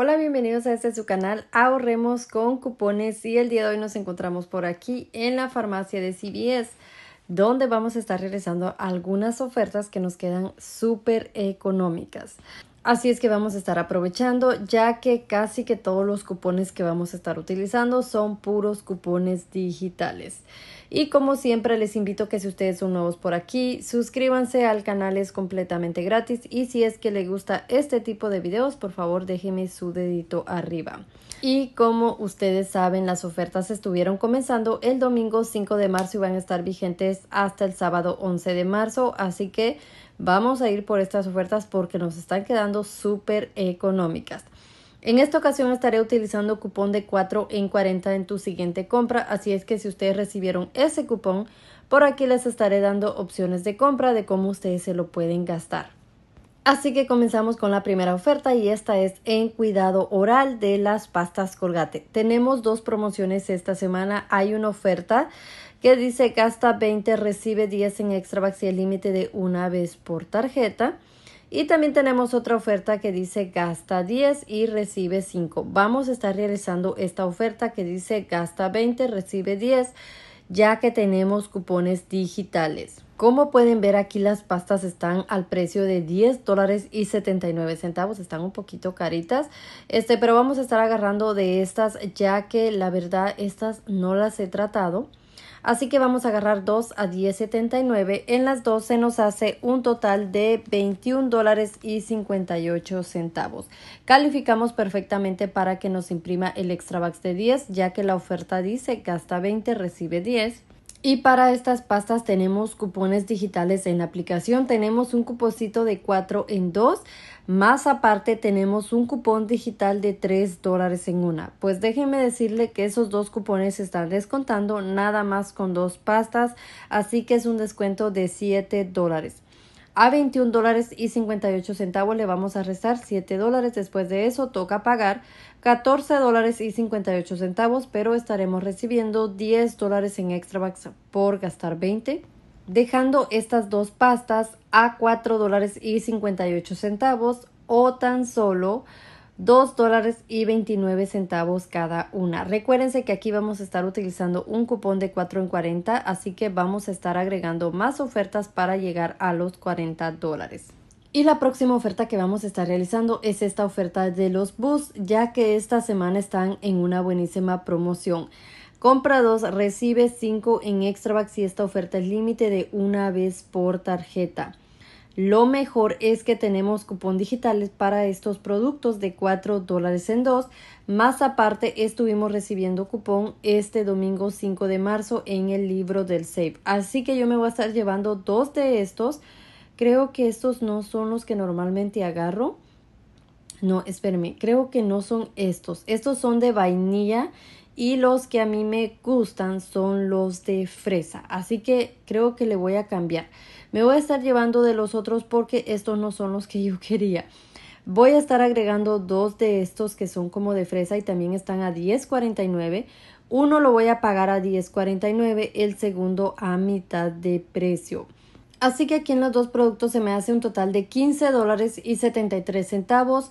Hola, bienvenidos a este su canal Ahorremos con cupones y el día de hoy nos encontramos por aquí en la farmacia de CBS donde vamos a estar realizando algunas ofertas que nos quedan súper económicas. Así es que vamos a estar aprovechando ya que casi que todos los cupones que vamos a estar utilizando son puros cupones digitales. Y como siempre les invito que si ustedes son nuevos por aquí, suscríbanse al canal, es completamente gratis. Y si es que les gusta este tipo de videos, por favor déjenme su dedito arriba. Y como ustedes saben, las ofertas estuvieron comenzando el domingo 5 de marzo y van a estar vigentes hasta el sábado 11 de marzo. Así que vamos a ir por estas ofertas porque nos están quedando súper económicas. En esta ocasión estaré utilizando cupón de 4 en 40 en tu siguiente compra, así es que si ustedes recibieron ese cupón, por aquí les estaré dando opciones de compra de cómo ustedes se lo pueden gastar. Así que comenzamos con la primera oferta y esta es en cuidado oral de las pastas colgate. Tenemos dos promociones esta semana. Hay una oferta que dice gasta 20, recibe 10 en extra el límite de una vez por tarjeta. Y también tenemos otra oferta que dice gasta 10 y recibe 5. Vamos a estar realizando esta oferta que dice gasta 20, recibe 10 ya que tenemos cupones digitales. Como pueden ver aquí las pastas están al precio de 10 dólares y 79 centavos, están un poquito caritas, este, pero vamos a estar agarrando de estas ya que la verdad estas no las he tratado. Así que vamos a agarrar 2 a 10.79. En las 12 se nos hace un total de 21 dólares y 58 centavos. Calificamos perfectamente para que nos imprima el extra de 10, ya que la oferta dice gasta 20, recibe 10. Y para estas pastas tenemos cupones digitales en la aplicación. Tenemos un cuponcito de 4 en 2. Más aparte tenemos un cupón digital de 3 dólares en una. Pues déjenme decirle que esos dos cupones se están descontando nada más con dos pastas. Así que es un descuento de 7 dólares a 21 dólares y 58 centavos le vamos a restar 7 dólares. Después de eso toca pagar 14 dólares y 58 centavos, pero estaremos recibiendo 10 dólares en extra por gastar 20, dejando estas dos pastas a $4.58 dólares y 58 centavos o tan solo 2 dólares y 29 centavos cada una. Recuérdense que aquí vamos a estar utilizando un cupón de 4 en 40, así que vamos a estar agregando más ofertas para llegar a los 40 dólares. Y la próxima oferta que vamos a estar realizando es esta oferta de los bus, ya que esta semana están en una buenísima promoción. Compra 2, recibe 5 en extra bucks y esta oferta es límite de una vez por tarjeta. Lo mejor es que tenemos cupón digitales para estos productos de 4 dólares en dos. Más aparte, estuvimos recibiendo cupón este domingo 5 de marzo en el libro del Save. Así que yo me voy a estar llevando dos de estos. Creo que estos no son los que normalmente agarro. No, espérame, creo que no son estos. Estos son de vainilla y los que a mí me gustan son los de fresa. Así que creo que le voy a cambiar. Me voy a estar llevando de los otros porque estos no son los que yo quería. Voy a estar agregando dos de estos que son como de fresa y también están a 10.49. Uno lo voy a pagar a 10.49, el segundo a mitad de precio. Así que aquí en los dos productos se me hace un total de 15 dólares y 73 centavos.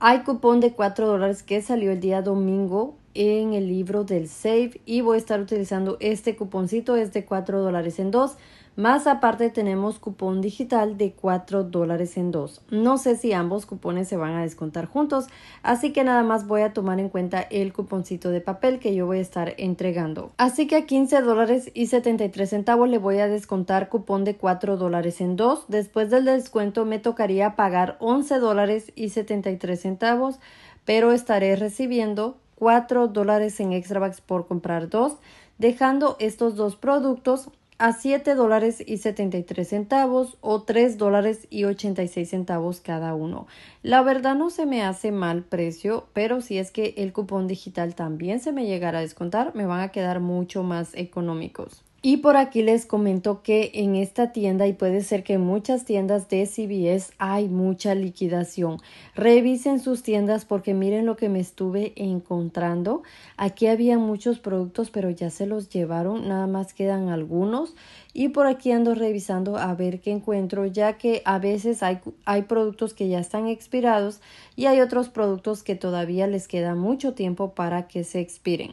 Hay cupón de 4 dólares que salió el día domingo en el libro del Save y voy a estar utilizando este cuponcito, es de 4 dólares en 2. Más aparte tenemos cupón digital de 4 dólares en 2. No sé si ambos cupones se van a descontar juntos, así que nada más voy a tomar en cuenta el cuponcito de papel que yo voy a estar entregando. Así que a 15 dólares y 73 centavos le voy a descontar cupón de 4 dólares en 2. Después del descuento me tocaría pagar 11 dólares y 73 centavos, pero estaré recibiendo 4 dólares en bucks por comprar dos, dejando estos dos productos a 7 dólares y 73 centavos o 3 dólares y 86 centavos cada uno. La verdad no se me hace mal precio, pero si es que el cupón digital también se me llegara a descontar, me van a quedar mucho más económicos. Y por aquí les comento que en esta tienda, y puede ser que en muchas tiendas de CBS hay mucha liquidación. Revisen sus tiendas porque miren lo que me estuve encontrando. Aquí había muchos productos, pero ya se los llevaron, nada más quedan algunos. Y por aquí ando revisando a ver qué encuentro, ya que a veces hay, hay productos que ya están expirados y hay otros productos que todavía les queda mucho tiempo para que se expiren.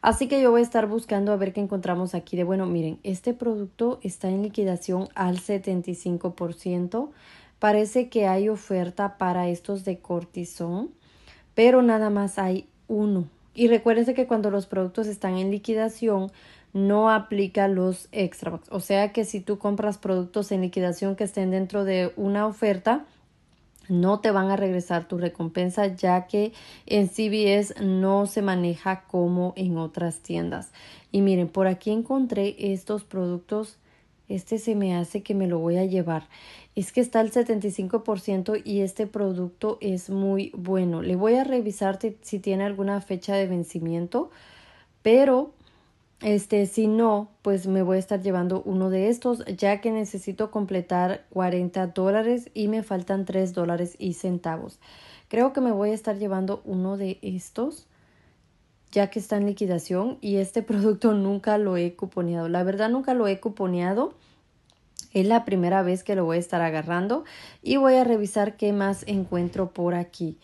Así que yo voy a estar buscando a ver qué encontramos aquí de bueno. Miren, este producto está en liquidación al 75%. Parece que hay oferta para estos de cortisón, pero nada más hay uno. Y recuérdense que cuando los productos están en liquidación, no aplica los extra. O sea que si tú compras productos en liquidación que estén dentro de una oferta, no te van a regresar tu recompensa ya que en CBS no se maneja como en otras tiendas. Y miren, por aquí encontré estos productos. Este se me hace que me lo voy a llevar. Es que está el 75% y este producto es muy bueno. Le voy a revisar si tiene alguna fecha de vencimiento, pero este, si no, pues me voy a estar llevando uno de estos, ya que necesito completar 40 dólares y me faltan 3 dólares y centavos. Creo que me voy a estar llevando uno de estos, ya que está en liquidación y este producto nunca lo he cuponeado. La verdad, nunca lo he cuponeado. Es la primera vez que lo voy a estar agarrando y voy a revisar qué más encuentro por aquí.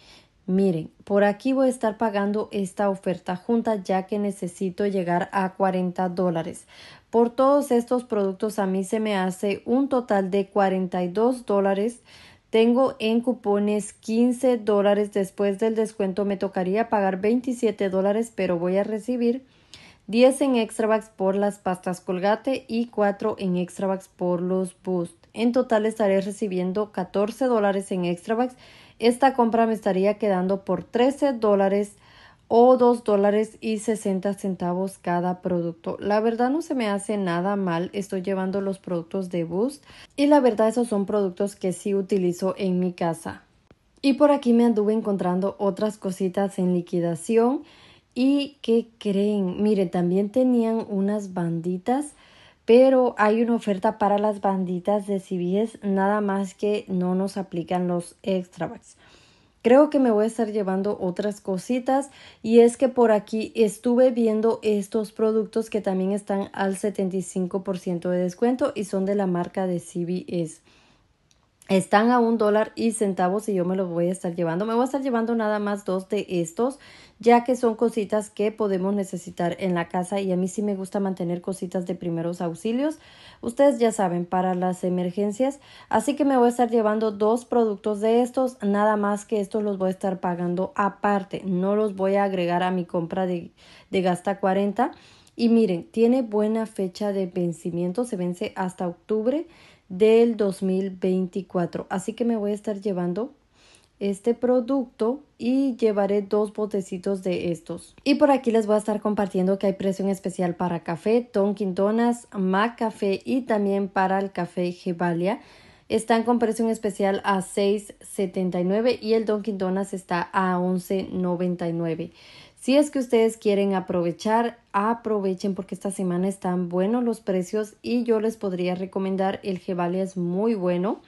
Miren, por aquí voy a estar pagando esta oferta junta ya que necesito llegar a 40 dólares. Por todos estos productos a mí se me hace un total de 42 dólares. Tengo en cupones 15 dólares. Después del descuento me tocaría pagar 27 dólares, pero voy a recibir 10 en extra bucks por las pastas colgate y 4 en extra bucks por los boost. En total estaré recibiendo 14 dólares en extra bucks esta compra me estaría quedando por 13 dólares o 2 dólares y 60 centavos cada producto. La verdad no se me hace nada mal. Estoy llevando los productos de Boost y la verdad esos son productos que sí utilizo en mi casa. Y por aquí me anduve encontrando otras cositas en liquidación. ¿Y qué creen? Miren, también tenían unas banditas pero hay una oferta para las banditas de CBS, nada más que no nos aplican los extra bucks. Creo que me voy a estar llevando otras cositas y es que por aquí estuve viendo estos productos que también están al 75% de descuento y son de la marca de CBS. Están a un dólar y centavos y yo me los voy a estar llevando. Me voy a estar llevando nada más dos de estos, ya que son cositas que podemos necesitar en la casa y a mí sí me gusta mantener cositas de primeros auxilios. Ustedes ya saben, para las emergencias. Así que me voy a estar llevando dos productos de estos, nada más que estos los voy a estar pagando aparte. No los voy a agregar a mi compra de, gasta 40. Y miren, tiene buena fecha de vencimiento, se vence hasta octubre del 2024. Así que me voy a estar llevando este producto y llevaré dos botecitos de estos. Y por aquí les voy a estar compartiendo que hay precio en especial para café, Don Donuts, Mac Café y también para el café Gevalia. Están con precio en especial a $6.79 y el Don Donuts está a $11.99. Si es que ustedes quieren aprovechar, aprovechen porque esta semana están buenos los precios y yo les podría recomendar el Gevalia es muy bueno.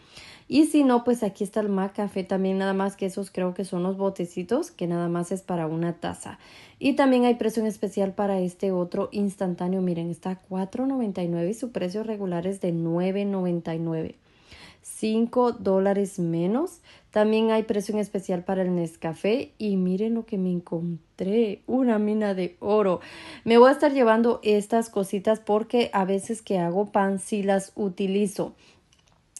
Y si no, pues aquí está el Mac Café también, nada más que esos creo que son los botecitos, que nada más es para una taza. Y también hay precio en especial para este otro instantáneo. Miren, está $4.99 y su precio regular es de $9.99. 5 dólares menos. También hay precio en especial para el Nescafé. Y miren lo que me encontré, una mina de oro. Me voy a estar llevando estas cositas porque a veces que hago pan sí las utilizo.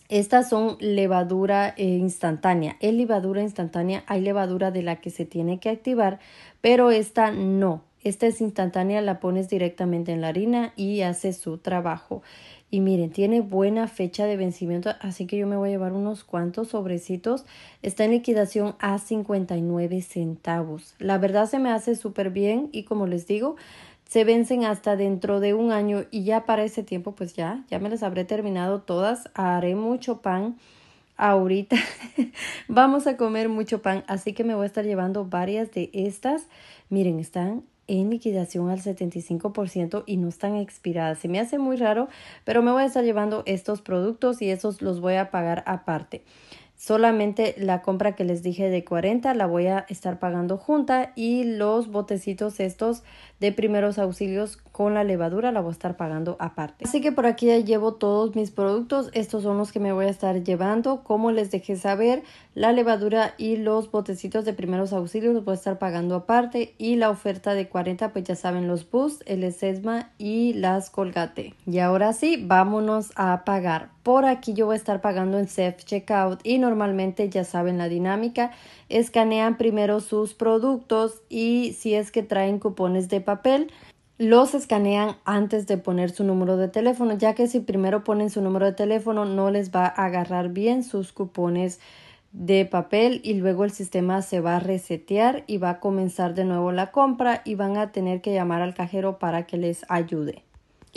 Estas son levadura eh, instantánea. Es levadura instantánea. Hay levadura de la que se tiene que activar, pero esta no. Esta es instantánea, la pones directamente en la harina y hace su trabajo. Y miren, tiene buena fecha de vencimiento, así que yo me voy a llevar unos cuantos sobrecitos. Está en liquidación a 59 centavos. La verdad se me hace súper bien y como les digo, se vencen hasta dentro de un año y ya para ese tiempo pues ya, ya me las habré terminado todas. Haré mucho pan ahorita vamos a comer mucho pan, así que me voy a estar llevando varias de estas. Miren, están en liquidación al 75% y no están expiradas. Se me hace muy raro, pero me voy a estar llevando estos productos y esos los voy a pagar aparte. Solamente la compra que les dije de 40 la voy a estar pagando junta y los botecitos estos de primeros auxilios con la levadura la voy a estar pagando aparte. Así que por aquí ya llevo todos mis productos. Estos son los que me voy a estar llevando. Como les dejé saber, la levadura y los botecitos de primeros auxilios los voy a estar pagando aparte y la oferta de 40 pues ya saben los Boost, el Sesma y las Colgate. Y ahora sí, vámonos a pagar. Por aquí yo voy a estar pagando en Self Checkout y normalmente ya saben la dinámica. Escanean primero sus productos y si es que traen cupones de papel, los escanean antes de poner su número de teléfono, ya que si primero ponen su número de teléfono no les va a agarrar bien sus cupones de papel y luego el sistema se va a resetear y va a comenzar de nuevo la compra y van a tener que llamar al cajero para que les ayude.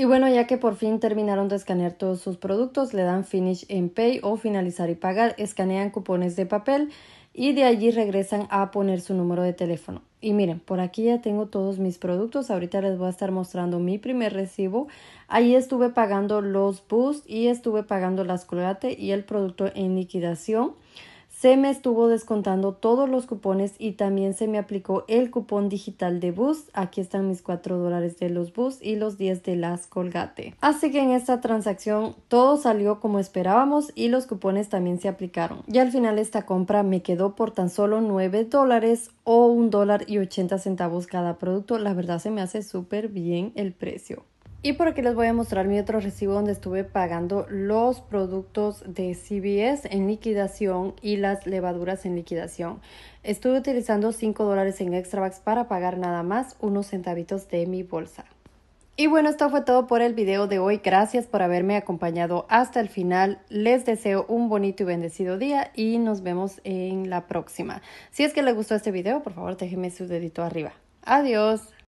Y bueno, ya que por fin terminaron de escanear todos sus productos, le dan Finish and Pay o Finalizar y Pagar, escanean cupones de papel y de allí regresan a poner su número de teléfono. Y miren, por aquí ya tengo todos mis productos. Ahorita les voy a estar mostrando mi primer recibo. Ahí estuve pagando los boosts y estuve pagando las colgate y el producto en liquidación. Se me estuvo descontando todos los cupones y también se me aplicó el cupón digital de Boost. Aquí están mis 4 dólares de los Boost y los 10 de las Colgate. Así que en esta transacción todo salió como esperábamos y los cupones también se aplicaron. Y al final esta compra me quedó por tan solo 9 dólares o 1 dólar y 80 centavos cada producto. La verdad se me hace súper bien el precio. Y por aquí les voy a mostrar mi otro recibo donde estuve pagando los productos de CBS en liquidación y las levaduras en liquidación. Estuve utilizando 5 dólares en Extravax para pagar nada más unos centavitos de mi bolsa. Y bueno, esto fue todo por el video de hoy. Gracias por haberme acompañado hasta el final. Les deseo un bonito y bendecido día y nos vemos en la próxima. Si es que les gustó este video, por favor déjenme su dedito arriba. Adiós.